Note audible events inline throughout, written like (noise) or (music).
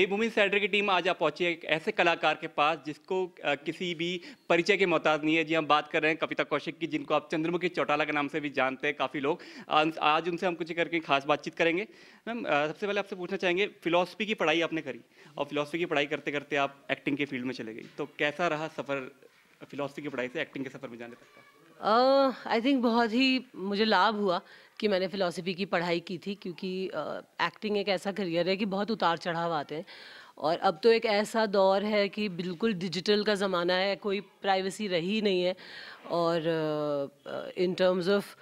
देवभूमि theatre की team आज आप पहुंची है एक ऐसे कलाकार के पास जिसको किसी भी परिचय के मोहताज नहीं है जी हम बात कर रहे हैं कविता कौशिक की जिनको आप चंद्रमुखी चौटाला के नाम से भी जानते हैं काफ़ी लोग आज उनसे हम कुछ करके खास बातचीत करेंगे मैम सबसे पहले आपसे पूछना चाहेंगे फिलोसफी की पढ़ाई आपने करी और फिलोसफी की पढ़ाई करते करते आप एक्टिंग के फील्ड में चले गई तो कैसा रहा सफ़र फिलोसफी की पढ़ाई से एक्टिंग के सफ़र में जाने तक का आई थिंक बहुत ही मुझे लाभ हुआ कि मैंने फ़िलासफ़ी की पढ़ाई की थी क्योंकि एक्टिंग एक ऐसा करियर है कि बहुत उतार चढ़ाव आते हैं और अब तो एक ऐसा दौर है कि बिल्कुल डिजिटल का ज़माना है कोई प्राइवेसी रही नहीं है और इन टर्म्स ऑफ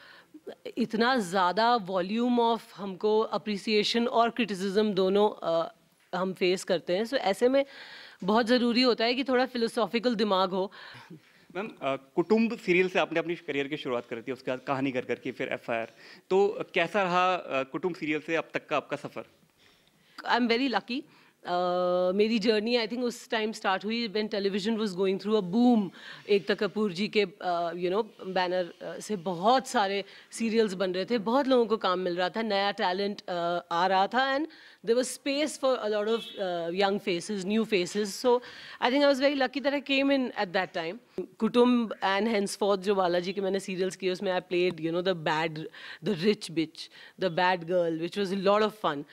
इतना ज़्यादा वॉल्यूम ऑफ हमको अप्रिसिएशन और क्रिटिसिज्म दोनों uh, हम फेस करते हैं सो so, ऐसे में बहुत ज़रूरी होता है कि थोड़ा फिलोसॉफिकल दिमाग हो मैम कुटुंब सीरियल से आपने अपनी करियर की शुरुआत करी थी उसके बाद कहानी कर करके फिर एफ तो कैसा रहा कुटुंब सीरियल से अब तक का आपका सफ़र आई एम वेरी लकी मेरी जर्नी आई थिंक उस टाइम स्टार्ट हुई when television was going through a boom Ekta Kapoor ji के यू नो बैनर से बहुत सारे सीरियल्स बन रहे थे बहुत लोगों को काम मिल रहा था नया टैलेंट uh, आ रहा था and there was space for a of young faces new faces so I think I was very lucky that I came in at that time Kutumb and henceforth जो बालाजी के मैंने सीरियल्स किए उसमें I played you know the bad the rich bitch the bad girl which was lord of fun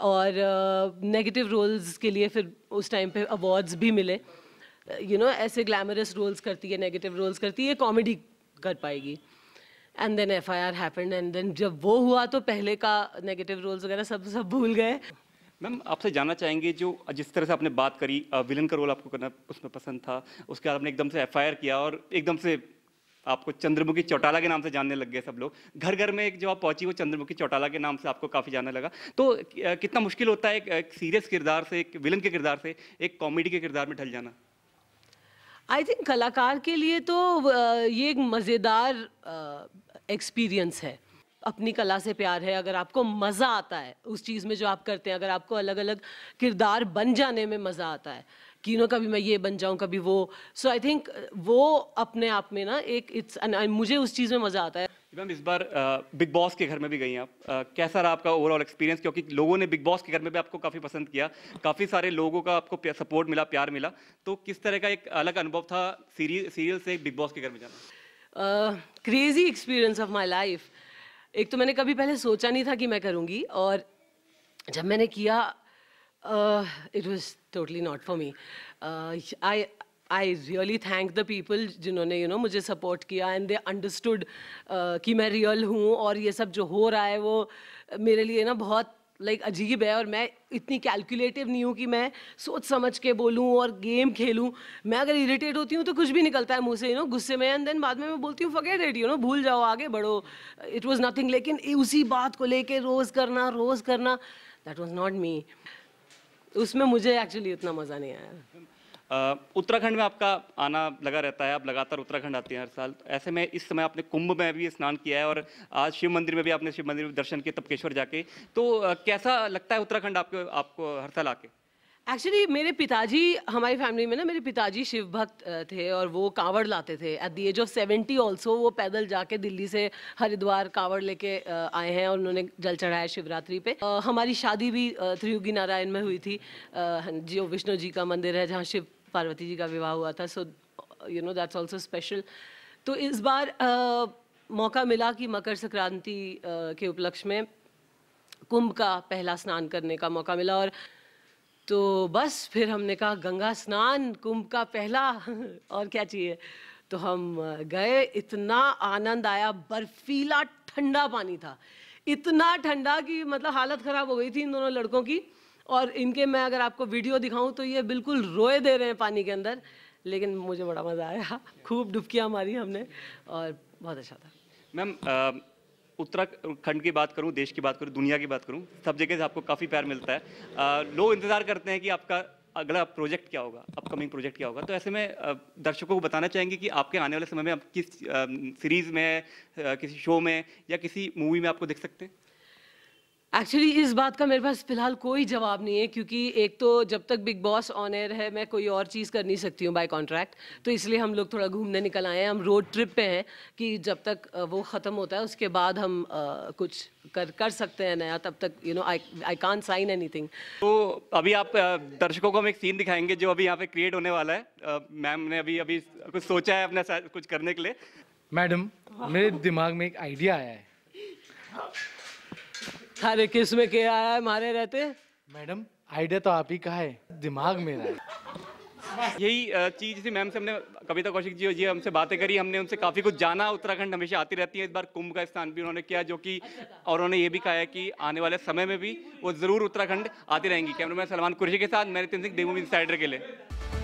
और negative uh, roles के लिए फिर उस टाइम पे अवार्ड्स भी मिले you uh, no you know, ऐसे ग्लैमरस रोल्स करती है नेगेटिव रोल्स करती है कॉमेडी कर पाएगी and then F I R happen and then जब वो हुआ तो पहले का नेगेटिव रोल्स वगैरह सब सब भूल गए मैम आपसे जानना चाहेंगे जो जिस तरह से आपने बात करी विलन uh, का रोल आपको करना उसमें पसंद था उसके बाद आपने एकदम से एफ किया और एकदम से आपको चंद्रमुखी चौटाला के नाम से जानने लग गए सब लोग घर घर में एक जो आप पहुंची वो चंद्रमुखी चौटाला के नाम से आपको काफ़ी जानने लगा तो कितना मुश्किल होता है एक, एक सीरियस किरदार से एक विलन के किरदार से एक कॉमेडी के किरदार में ढल जाना आई थिंक कलाकार के लिए तो ये एक मज़ेदार एक्सपीरियंस है अपनी कला से प्यार है अगर आपको मज़ा आता है उस चीज़ में जो आप करते हैं अगर आपको अलग अलग किरदार बन जाने में मज़ा आता है कि नो कभी मैं ये बन जाऊँ कभी वो सो आई थिंक वो अपने आप में ना एक इट्स मुझे उस चीज़ में मज़ा आता है मैम इस बार uh, बिग बॉस के घर में भी गई आप आ, uh, कैसा रहा आपका ओवरऑल एक्सपीरियंस क्योंकि लोगों ने बिग बॉस के घर में भी आपको काफ़ी पसंद किया काफ़ी सारे लोगों का आपको सपोर्ट मिला प्यार मिला तो किस तरह का एक अलग अनुभव था सीरियल सीरियल से बिग बॉस के घर में जाना crazy experience of my life एक तो मैंने कभी पहले सोचा नहीं था कि मैं करूँगी और जब मैंने किया it uh, was totally not for me. Uh, I I really thank the people जिन्होंने यू नो मुझे सपोर्ट किया एंड दे अंडरस्टूड कि मैं रियल हूँ और ये सब जो हो रहा है वो मेरे लिए ना बहुत लाइक like, अजीब है और मैं इतनी कैलकुलेटिव नहीं हूँ कि मैं सोच समझ के बोलूँ और गेम खेलूँ मैं अगर इरिटेट होती हूँ तो कुछ भी निकलता है मुँह से यू नो गुस्से में एंड देन बाद में मैं बोलती हूँ फगेट इट यू नो भूल जाओ आगे बढ़ो इट वॉज़ नथिंग लेकिन उसी बात को लेके रोज़ करना रोज़ करना दैट वॉज नॉट मी उसमें मुझे एक्चुअली उतना मज़ा नहीं आया उत्तराखंड में आपका आना लगा रहता है आप लगातार उत्तराखंड आते हैं हर साल ऐसे में इस समय आपने कुंभ में भी स्नान किया है और आज शिव मंदिर में भी आपने शिव मंदिर में दर्शन किए तपकेश्वर जाके तो कैसा लगता है उत्तराखंड आपके आपको हर साल आके एक्चुअली मेरे पिताजी हमारी फैमिली में ना मेरे पिताजी शिव भक्त थे और वो कांवड़ लाते थे at the age of seventy also वो पैदल जाके दिल्ली से हरिद्वार कांवड़ लेके आए हैं और उन्होंने जल चढ़ाया शिवरात्रि पे हमारी शादी भी त्रियुगी नारायण में हुई थी जो विष्णु जी का मंदिर है जहाँ शिव पार्वती जी का विवाह हुआ था so you know that's also special तो इस बार मौका मिला कि मकर संक्रांति के उपलक्ष्य में कुंभ का पहला स्नान करने का मौका मिला और तो बस फिर हमने कहा गंगा स्नान कुंभ का पहला (laughs) और क्या चाहिए तो हम गए इतना आनंद आया बर्फीला ठंडा पानी था इतना ठंडा कि मतलब हालत ख़राब हो गई थी इन दोनों लड़कों की और इनके मैं अगर आपको वीडियो दिखाऊं तो ये बिल्कुल रोए दे रहे हैं पानी के अंदर लेकिन मुझे बड़ा मज़ा आया (laughs) खूब डुबकियाँ मारी हमने और बहुत अच्छा था मैम उत्तराखंड की बात करूँ देश की बात करूँ दुनिया की बात करूँ सब जगह से आपको काफ़ी प्यार मिलता है लोग इंतज़ार करते हैं कि आपका अगला प्रोजेक्ट क्या होगा अपकमिंग प्रोजेक्ट क्या होगा तो ऐसे में दर्शकों को बताना चाहेंगे कि आपके आने वाले समय में आप किस सीरीज़ में किसी शो में या किसी मूवी में आपको देख सकते हैं एक्चुअली इस बात का मेरे पास फिलहाल कोई जवाब नहीं है क्योंकि एक तो जब तक बिग बॉस ऑन एयर है मैं कोई और चीज़ कर नहीं सकती हूँ बाय कॉन्ट्रैक्ट तो इसलिए हम लोग थोड़ा घूमने निकल आए हैं हम रोड ट्रिप पे हैं कि जब तक वो ख़त्म होता है उसके बाद हम आ, कुछ कर कर सकते हैं नया तब तक you know I I can sign any तो अभी आप दर्शकों को हम एक सीन दिखाएंगे जो अभी यहाँ पे क्रिएट होने वाला है मैम ने अभी अभी कुछ सोचा है अपने कुछ करने के लिए मैडम मेरे दिमाग में एक आइडिया आया है सारे किस में के आया है मारे रहते मैडम आइडिया तो आप ही का है दिमाग मेरा है यही चीज थी मैम से हमने कविता कौशिक जी जी हमसे बातें करी हमने उनसे काफी कुछ जाना उत्तराखंड हमेशा आती रहती है इस बार कुंभ का स्थान भी उन्होंने किया जो कि अच्छा और उन्होंने ये भी कहा है कि आने वाले समय में भी वो जरूर उत्तराखंड आती रहेंगी कैमरामैन सलमान कुर्शी के साथ मैं नितिन सिंह देवभूमि साइडर के लिए